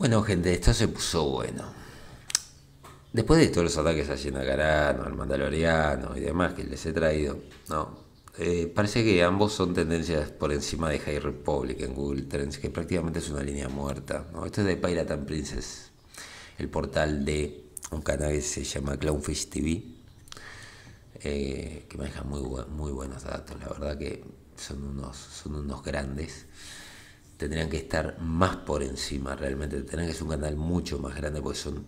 Bueno, gente, esto se puso bueno. Después de todos los ataques a Carano, al Mandaloriano y demás que les he traído, no. Eh, parece que ambos son tendencias por encima de High Republic en Google Trends, que prácticamente es una línea muerta. Esto es de Pirate and Princess, el portal de un canal que se llama Clownfish TV, eh, que maneja muy, muy buenos datos. La verdad que son unos, son unos grandes tendrían que estar más por encima realmente, tendrían que ser un canal mucho más grande porque son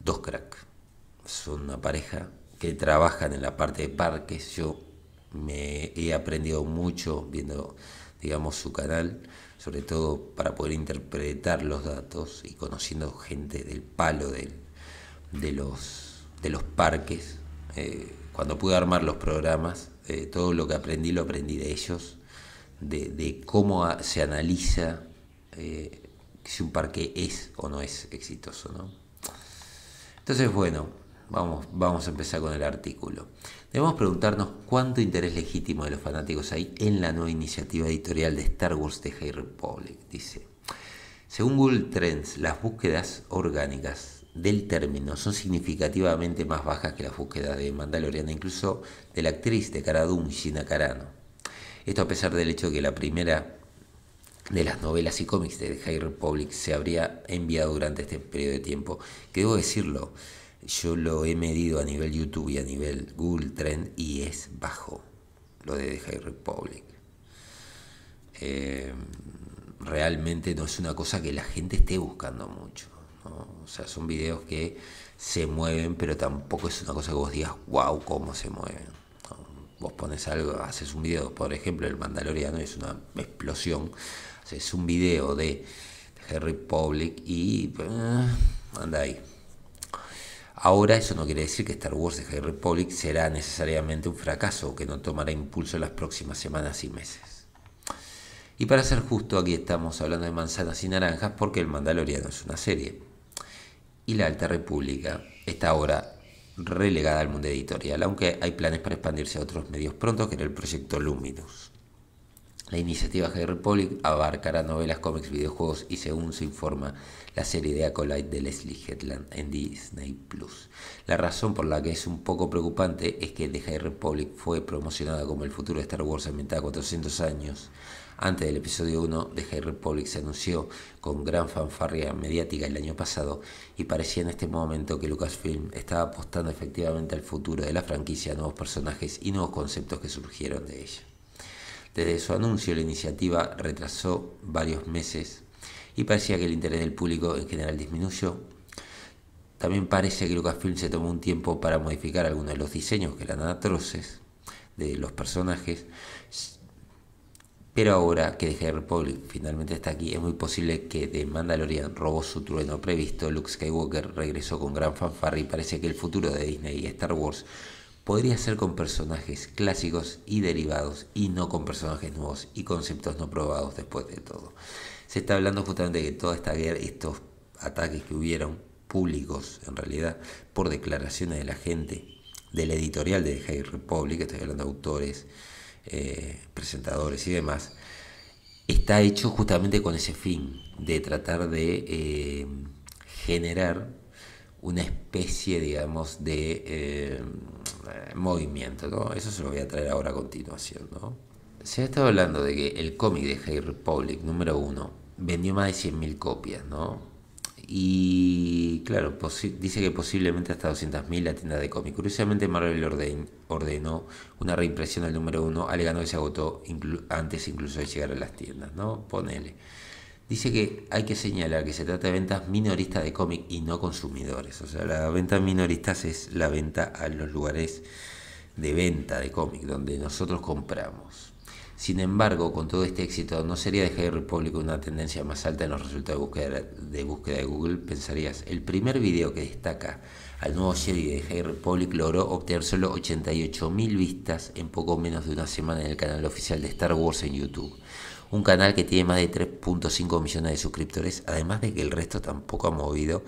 dos cracks, son una pareja que trabajan en la parte de parques, yo me he aprendido mucho viendo, digamos, su canal, sobre todo para poder interpretar los datos y conociendo gente del palo de, los, de los parques. Eh, cuando pude armar los programas, eh, todo lo que aprendí lo aprendí de ellos de, cómo se analiza eh, si un parque es o no es exitoso. Entonces, bueno, vamos, vamos a empezar con el artículo. Debemos preguntarnos cuánto interés legítimo de los fanáticos hay en la nueva iniciativa editorial de Star Wars de High Republic, dice. Según Google Trends, las búsquedas orgánicas del término son significativamente más bajas que las búsquedas de Mandaloriana, e incluso de la actriz de Cara Dune, Gina esto a pesar del hecho de que la primera de las novelas y cómics de The High Republic se habría enviado durante este periodo de tiempo. Que debo decirlo, yo lo he medido a nivel YouTube y a nivel Google Trend y es bajo lo de The High Republic. Eh, realmente no es una cosa que la gente esté buscando mucho. O sea, son videos que se mueven, pero tampoco es una cosa que vos digas, wow, cómo se mueven vos pones algo, haces un video, por ejemplo, el Mandaloriano es una explosión, haces un video de Harry Republic y eh, anda ahí. Ahora eso no quiere decir que Star Wars de High Republic será necesariamente un fracaso o que no tomará impulso en las próximas semanas y meses. Y para ser justo, aquí estamos hablando de manzanas y naranjas porque El Mandaloriano es una serie. Y la Alta República está ahora relegada al mundo editorial, aunque hay planes para expandirse a otros medios pronto, que era el proyecto Luminous. La iniciativa High Republic abarcará novelas, cómics, videojuegos y según se informa la serie de Acolyte de Leslie Headland en Disney Plus. La razón por la que es un poco preocupante es que The High Republic fue promocionada como el futuro de Star Wars ambientada 400 años, antes del episodio 1 de High Republic se anunció con gran fanfarria mediática el año pasado y parecía en este momento que Lucasfilm estaba apostando efectivamente al futuro de la franquicia, nuevos personajes y nuevos conceptos que surgieron de ella. Desde su anuncio la iniciativa retrasó varios meses y parecía que el interés del público en general disminuyó. También parece que Lucasfilm se tomó un tiempo para modificar algunos de los diseños que eran atroces de los personajes, pero ahora que The High Republic finalmente está aquí, es muy posible que The Mandalorian robó su trueno previsto, Luke Skywalker regresó con gran fanfarra y parece que el futuro de Disney y Star Wars podría ser con personajes clásicos y derivados y no con personajes nuevos y conceptos no probados después de todo. Se está hablando justamente de que toda esta guerra, estos ataques que hubieron públicos en realidad por declaraciones de la gente, del editorial de The High Republic, estoy hablando de autores, eh, presentadores y demás, está hecho justamente con ese fin, de tratar de eh, generar una especie, digamos, de eh, movimiento, ¿no? Eso se lo voy a traer ahora a continuación, ¿no? Se ha estado hablando de que el cómic de Hair Republic número uno vendió más de 100.000 copias, ¿no? Y claro, dice que posiblemente hasta 200.000 la tienda de cómic Curiosamente, Marvel ordenó una reimpresión al número 1, alegando que se agotó antes incluso de llegar a las tiendas, ¿no? Ponele. Dice que hay que señalar que se trata de ventas minoristas de cómic y no consumidores. O sea, la venta minoristas es la venta a los lugares de venta de cómic donde nosotros compramos. Sin embargo, con todo este éxito, ¿no sería de High Republic una tendencia más alta en los resultados de búsqueda de, búsqueda de Google? Pensarías, el primer video que destaca al nuevo serie de High Republic logró obtener solo 88.000 vistas en poco menos de una semana en el canal oficial de Star Wars en YouTube. Un canal que tiene más de 3.5 millones de suscriptores, además de que el resto tampoco ha movido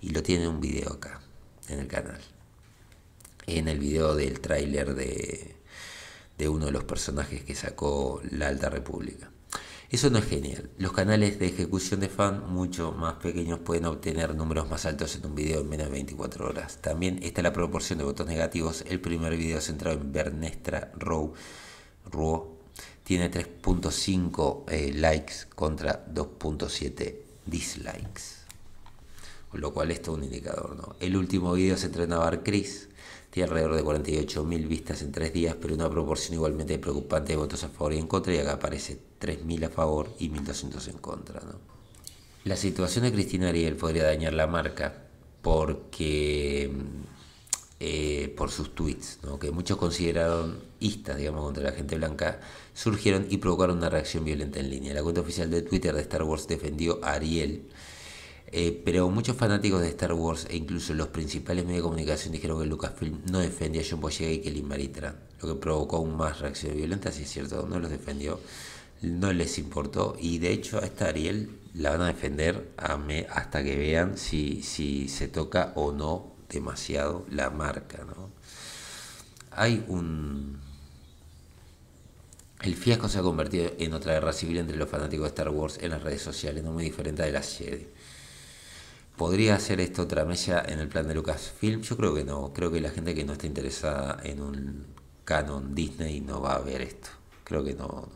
y lo tiene un video acá, en el canal. En el video del tráiler de de uno de los personajes que sacó la Alta República. Eso no es genial. Los canales de ejecución de fan mucho más pequeños pueden obtener números más altos en un video en menos de 24 horas. También está la proporción de votos negativos. El primer video centrado en Bernestra Row, tiene 3.5 eh, likes contra 2.7 dislikes. Con lo cual esto es un indicador. ¿no? El último video se entrenaba a Chris alrededor de 48.000 vistas en tres días, pero una proporción igualmente preocupante de votos a favor y en contra, y acá aparece 3.000 a favor y 1.200 en contra. La situación de Cristina Ariel podría dañar la marca porque eh, por sus tweets, que muchos consideraron istas, digamos, contra la gente blanca, surgieron y provocaron una reacción violenta en línea. La cuenta oficial de Twitter de Star Wars defendió a Ariel eh, pero muchos fanáticos de Star Wars e incluso los principales medios de comunicación dijeron que Lucasfilm no defendía a John Boyega y Kelly Maritran, lo que provocó aún más reacciones violentas, si es cierto, no los defendió, no les importó y de hecho a esta Ariel la van a defender a hasta que vean si, se toca o no demasiado la marca. Hay un... El fiasco se ha convertido en otra guerra civil entre los fanáticos de Star Wars en las redes sociales, no muy diferente de la serie ¿Podría hacer esto otra mesa en el plan de Lucasfilm? Yo creo que no. Creo que la gente que no está interesada en un canon Disney no va a ver esto. Creo que no,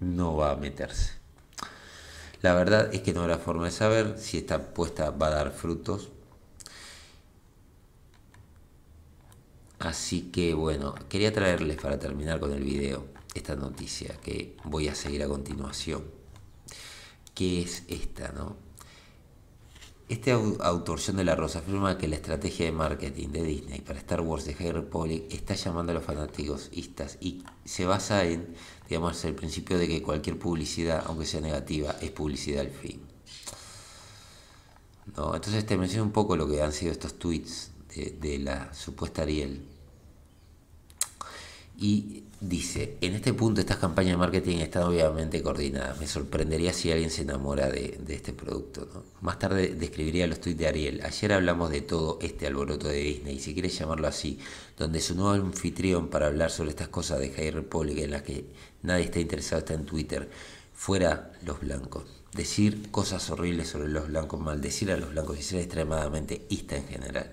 no, va a meterse. La verdad es que no habrá forma de saber si esta apuesta va a dar frutos. Así que bueno, quería traerles para terminar con el video esta noticia que voy a seguir a continuación. qué es esta, ¿no? Este autorsión de la Rosa, afirma que la estrategia de marketing de Disney para Star Wars de High Republic está llamando a los fanáticosistas y se basa en, digamos, el principio de que cualquier publicidad, aunque sea negativa, es publicidad al fin. ¿No? Entonces te menciono un poco lo que han sido estos tweets de la supuesta Ariel y dice, en este punto estas campañas de marketing están obviamente coordinadas. Me sorprendería si alguien se enamora de, este producto. Más tarde describiría los tweets de Ariel. Ayer hablamos de todo este alboroto de Disney, si quieres llamarlo así, donde su nuevo anfitrión para hablar sobre estas cosas de High Republic en las que nadie está interesado está en Twitter. Fuera los blancos. Decir cosas horribles sobre los blancos, maldecir a los blancos y ser extremadamente ista en general.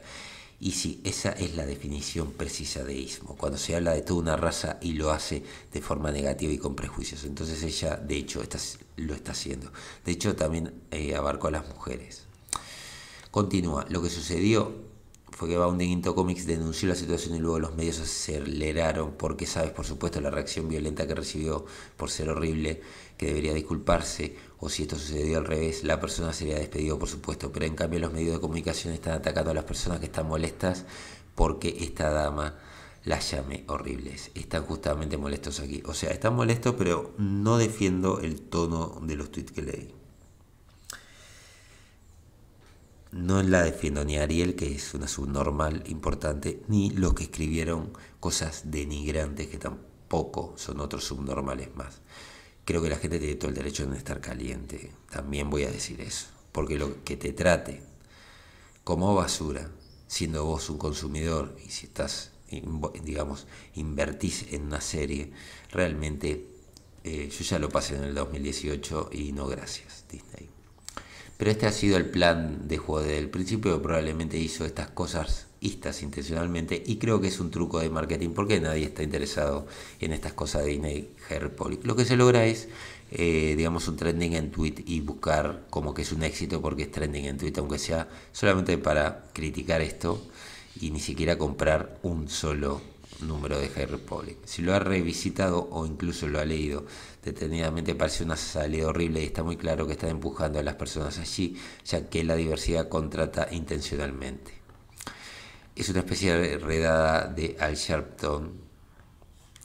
Y sí, esa es la definición precisa de ismo, cuando se habla de toda una raza y lo hace de forma negativa y con prejuicios. Entonces ella, de hecho, está, lo está haciendo. De hecho, también eh, abarcó a las mujeres. Continúa, lo que sucedió fue que Bounding Into Comics denunció la situación y luego los medios aceleraron porque sabes, por supuesto, la reacción violenta que recibió por ser horrible, que debería disculparse, o si esto sucedió al revés, la persona sería despedida por supuesto, pero en cambio los medios de comunicación están atacando a las personas que están molestas porque esta dama las llame horribles. Están justamente molestos aquí. O sea, están molestos, pero no defiendo el tono de los tweets que leí. no la defiendo ni Ariel, que es una subnormal importante, ni los que escribieron cosas denigrantes que tampoco son otros subnormales más. Creo que la gente tiene todo el derecho de no estar caliente. También voy a decir eso. Porque lo que te trate como basura, siendo vos un consumidor y si estás, digamos, invertís en una serie, realmente eh, yo ya lo pasé en el 2018 y no gracias, Disney. Pero este ha sido el plan de juego desde el principio, probablemente hizo estas cosas istas intencionalmente y creo que es un truco de marketing porque nadie está interesado en estas cosas de Disney Lo que se logra es, eh, digamos, un trending en tweet y buscar como que es un éxito porque es trending en tweet, aunque sea solamente para criticar esto y ni siquiera comprar un solo número de High Republic. Si lo ha revisitado o incluso lo ha leído detenidamente, parece una salida horrible y está muy claro que está empujando a las personas allí, ya que la diversidad contrata intencionalmente. Es una especie de redada de Al Sharpton,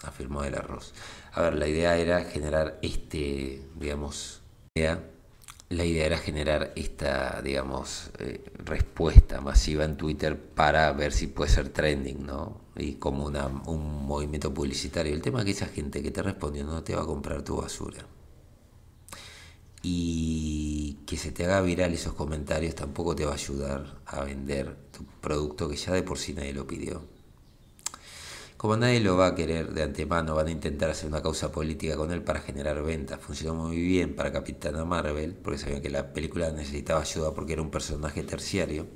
afirmó el arroz. A ver, la idea era generar este, digamos, idea la idea era generar esta, digamos, eh, respuesta masiva en Twitter para ver si puede ser trending, ¿no? Y como un movimiento publicitario. El tema es que esa gente que te respondió no te va a comprar tu basura. Y que se te haga viral esos comentarios tampoco te va a ayudar a vender tu producto que ya de por sí nadie lo pidió. Como nadie lo va a querer de antemano, van a intentar hacer una causa política con él para generar ventas. Funcionó muy bien para Capitana Marvel, porque sabían que la película necesitaba ayuda porque era un personaje terciario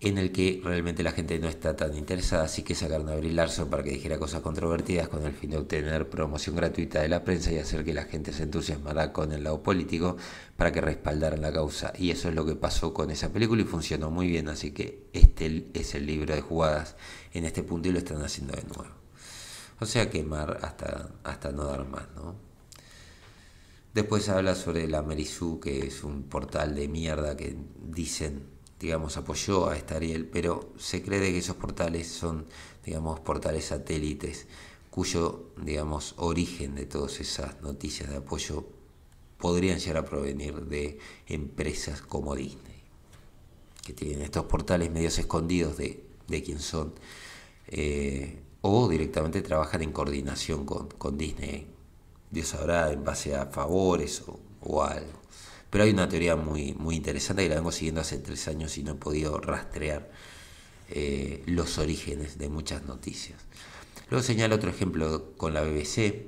en el que realmente la gente no está tan interesada, así que sacaron a Brie Larson para que dijera cosas controvertidas con el fin de obtener promoción gratuita de la prensa y hacer que la gente se entusiasmara con el lado político para que respaldaran la causa. Y eso es lo que pasó con esa película y funcionó muy bien, así que este es el libro de jugadas en este punto y lo están haciendo de nuevo. O sea, quemar hasta, hasta no dar más, ¿no? Después habla sobre la Merisú, que es un portal de mierda que dicen digamos, apoyó a esta Ariel, pero se cree que esos portales son, digamos, portales satélites, cuyo, digamos, origen de todas esas noticias de apoyo podrían llegar a provenir de empresas como Disney, que tienen estos portales medios escondidos de, de quién son, eh, o directamente trabajan en coordinación con, Disney, Dios sabrá, en base a favores o algo. Pero hay una teoría muy, muy interesante que la vengo siguiendo hace tres años y no he podido rastrear eh, los orígenes de muchas noticias. Luego señala otro ejemplo con la BBC,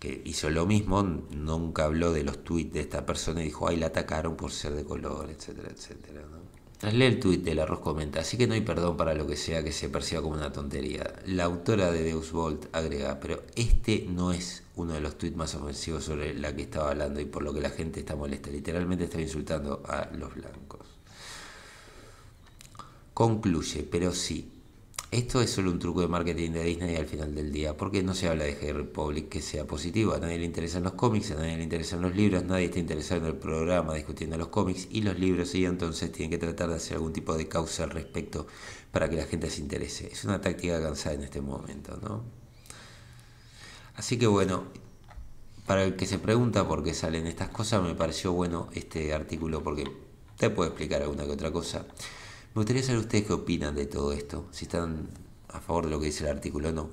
que hizo lo mismo, nunca habló de los tweets de esta persona y dijo, ay, la atacaron por ser de color, etcétera, etcétera. Tras leer el tuit del arroz comenta, así que no hay perdón para lo que sea que se perciba como una tontería. La autora de Deus Bolt agrega, pero este no es uno de los tweets más ofensivos sobre la que estaba hablando y por lo que la gente está molesta. Literalmente está insultando a los blancos. Concluye, pero sí. Esto es solo un truco de marketing de Disney al final del día, porque no se habla de Harry Republic que sea positivo. A nadie le interesan los cómics, a nadie le interesan los libros, nadie está interesado en el programa discutiendo los cómics y los libros, y entonces tienen que tratar de hacer algún tipo de causa al respecto para que la gente se interese. Es una táctica cansada en este momento, ¿no? Así que bueno, para el que se pregunta por qué salen estas cosas, me pareció bueno este artículo porque te puede explicar alguna que otra cosa. Me gustaría saber ustedes qué opinan de todo esto, si están a favor de lo que dice el artículo o no.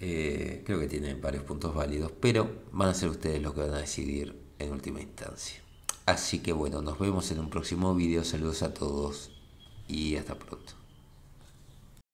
Eh, creo que tienen varios puntos válidos, pero van a ser ustedes los que van a decidir en última instancia. Así que bueno, nos vemos en un próximo video. Saludos a todos y hasta pronto.